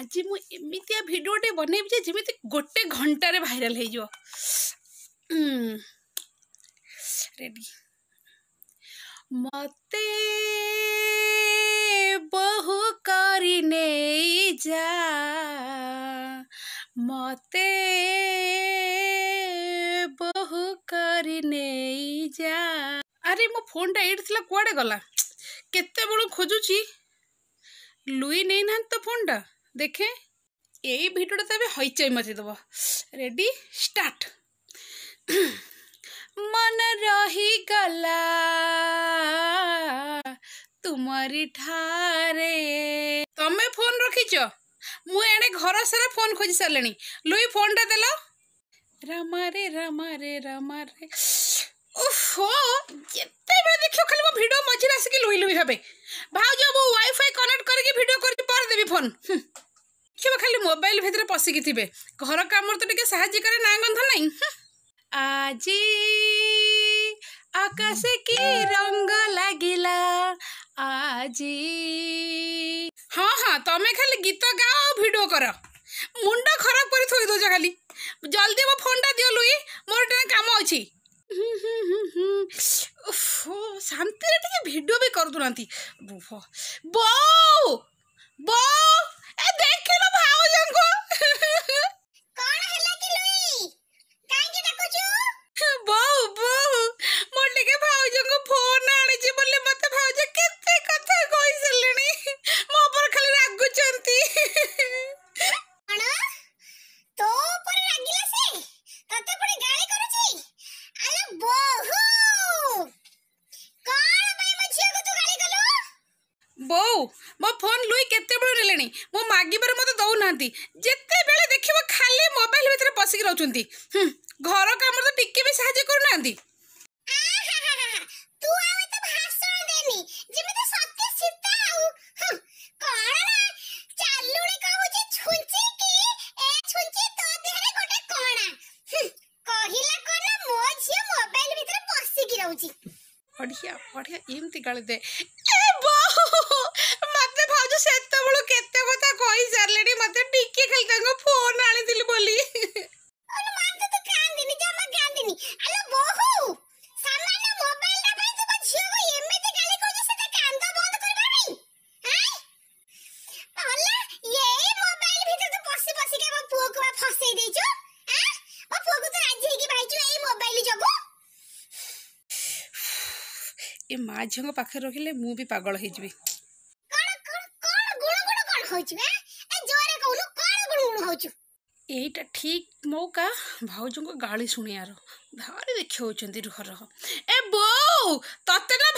আজি ମୁଁ ଏମିତିଆ ଭିଡ଼ିଓଟେ ବନେଇବି ଯେ ଯେମିତି ଗୋଟେ ଘଣ୍ଟାରେ ଭାଇରାଲ୍ ହେଇଯିବ ରେଡ଼ି ମୋତେ ବହୁ କରି ନେଇଯା ମୋତେ ବହୁ କରି ନେଇଯା ଆରେ ମୋ ଫୋନ୍ଟା ଏଇଠି ଥିଲା କୁଆଡ଼େ ଗଲା କେତେବେଳୁ ଖୋଜୁଛି ଲୁଇ ନେଇନାହାନ୍ତି ତ ଫୋନ୍ଟା দেখে এই ভিডিওটাতে এবার হইচই মতে দেব রেডি স্টার্ট মন রহি গলা তোমারি ঠারে তুমি ফোন রখিছ মু এনে ঘর সারা ফোন খোঁজি সারে লুই ফোনটা দেল রামারে রামারে রামারে ওহো যেতবে দেখিও খালি মো ভিডিও মঝিরে আসিকি লুই লুই হবে ভাউজ মু ওয়াইফাই কনেক্ট করিকি ভিডিও করি পরে দেবি ফোন ଦେଖିବ ଖାଲି ମୋବାଇଲ ଭିତରେ ପଶିକି ଥିବେ ଘର କାମରେ ତ ଟିକେ ସାହାଯ୍ୟ କରେ ନା ଗନ୍ଧ ନାହିଁ ଆଜି ଆକାଶେ କି ରଙ୍ଗ ଲାଗିଲା ଆଜି ହଁ ହଁ ତମେ ଖାଲି ଗୀତ ଗାଅ ଆଉ ଭିଡ଼ିଓ କର ମୁଣ୍ଡ ଖରାପ କରି ଥୋଇ ଦେଉଛ ଖାଲି ଜଲ୍ଦି ମୋ ଫୋନ୍ଟା ଦିଅ ଲୁଇ ମୋର ଟିକେ କାମ ଅଛି ଶାନ୍ତିରେ ଟିକେ ଭିଡ଼ିଓ ବି କରୁନାହାନ୍ତି ବୋଉ ବୋଉ ମୋ ଫୋନ୍ ଲୁଇ କେତେବେଳେ ନେଲେଣି ମୁଁ ମାଗିବାରେ ମୋତେ ଦେଉନାହାନ୍ତି ଯେତେବେଳେ ଦେଖିବ ଖାଲି ମୋବାଇଲ୍ ଭିତରେ ପଶିକି ରହୁଛନ୍ତି ଘର କାମରେ ତ ଟିକେ ବି ସାହାଯ୍ୟ କରୁନାହାନ୍ତି ବଢ଼ିଆ ବଢ଼ିଆ ଏମିତି ଗାଳି ଦେ ଏ ମା ଝିଅଙ୍କ ପାଖରେ ରହିଲେ ମୁଁ ବି ପାଗଳ ହେଇଯିବି ଏଇଟା ଠିକ ମଉକା ଭାଉଜଙ୍କ ଗାଳି ଶୁଣିବାର ଭାରି ଦେଖି ହଉଛନ୍ତି ରୁହ ରହ ଏ ବୋଉ ତତେ ନା